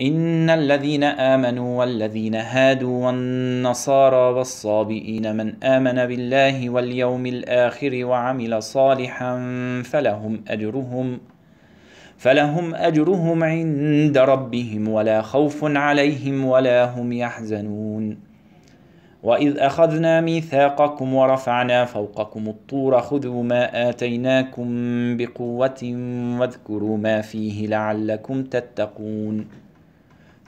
إن الذين آمنوا والذين هادوا والنصارى والصابئين من آمن بالله واليوم الآخر وعمل صالحا فلهم أجرهم فلهم أجرهم عند ربهم ولا خوف عليهم ولا هم يحزنون وإذ أخذنا ميثاقكم ورفعنا فوقكم الطور خذوا ما آتيناكم بقوة واذكروا ما فيه لعلكم تتقون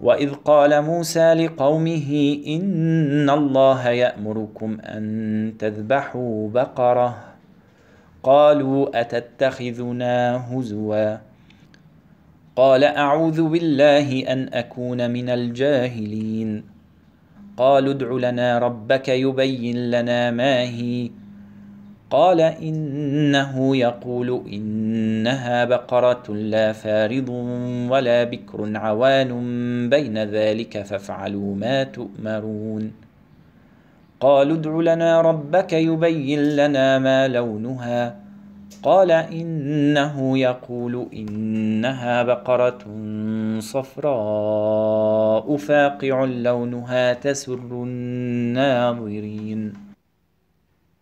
وإذ قال موسى لقومه إن الله يأمركم أن تذبحوا بقرة قالوا أتتخذنا هزوا قال أعوذ بالله أن أكون من الجاهلين قالوا ادع لنا ربك يبين لنا ما هي قال إنه يقول إنها بقرة لا فارض ولا بكر عوان بين ذلك فافعلوا ما تؤمرون قالوا ادع لنا ربك يبين لنا ما لونها قال إنه يقول إنها بقرة صفراء فاقع لونها تسر الناظرين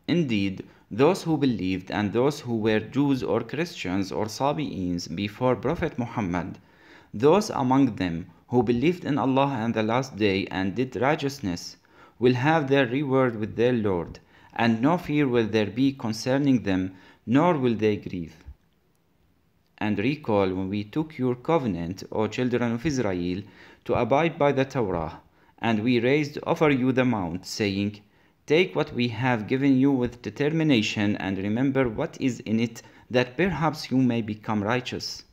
Indeed, those who believed and those who were Jews or Christians or Sabi'ins before Prophet Muhammad, those among them who believed in Allah and the last day and did righteousness, will have their reward with their Lord, and no fear will there be concerning them, nor will they grieve. And recall when we took your covenant, O children of Israel, to abide by the Torah, and we raised over you the mount, saying, Take what we have given you with determination and remember what is in it, that perhaps you may become righteous.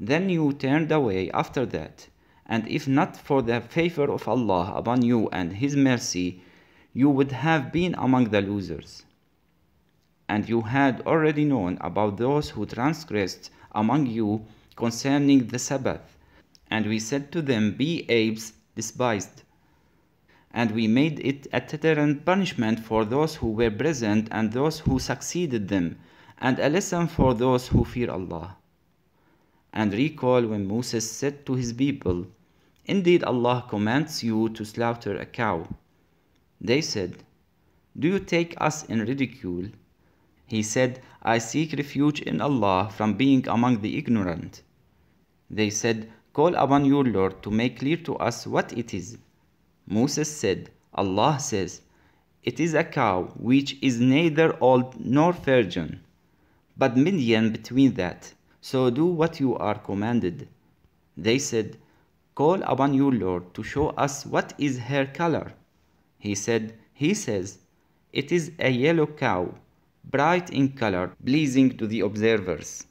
Then you turned away after that, and if not for the favor of Allah upon you and His mercy, you would have been among the losers. And you had already known about those who transgressed among you concerning the Sabbath, and we said to them, Be apes despised and we made it a deterrent punishment for those who were present and those who succeeded them, and a lesson for those who fear Allah. And recall when Moses said to his people, Indeed, Allah commands you to slaughter a cow. They said, Do you take us in ridicule? He said, I seek refuge in Allah from being among the ignorant. They said, Call upon your Lord to make clear to us what it is Moses said, Allah says, It is a cow which is neither old nor virgin, but median between that. So do what you are commanded. They said, Call upon your Lord, to show us what is her color. He said, He says, It is a yellow cow, bright in color, pleasing to the observers.